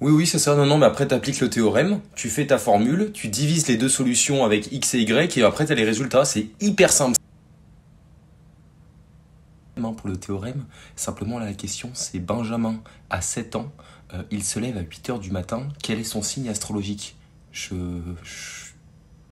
Oui, oui, c'est ça. Non, non, mais après, tu appliques le théorème, tu fais ta formule, tu divises les deux solutions avec x et y, et après, tu as les résultats. C'est hyper simple. Pour le théorème, simplement, la question, c'est Benjamin, à 7 ans, euh, il se lève à 8 h du matin, quel est son signe astrologique je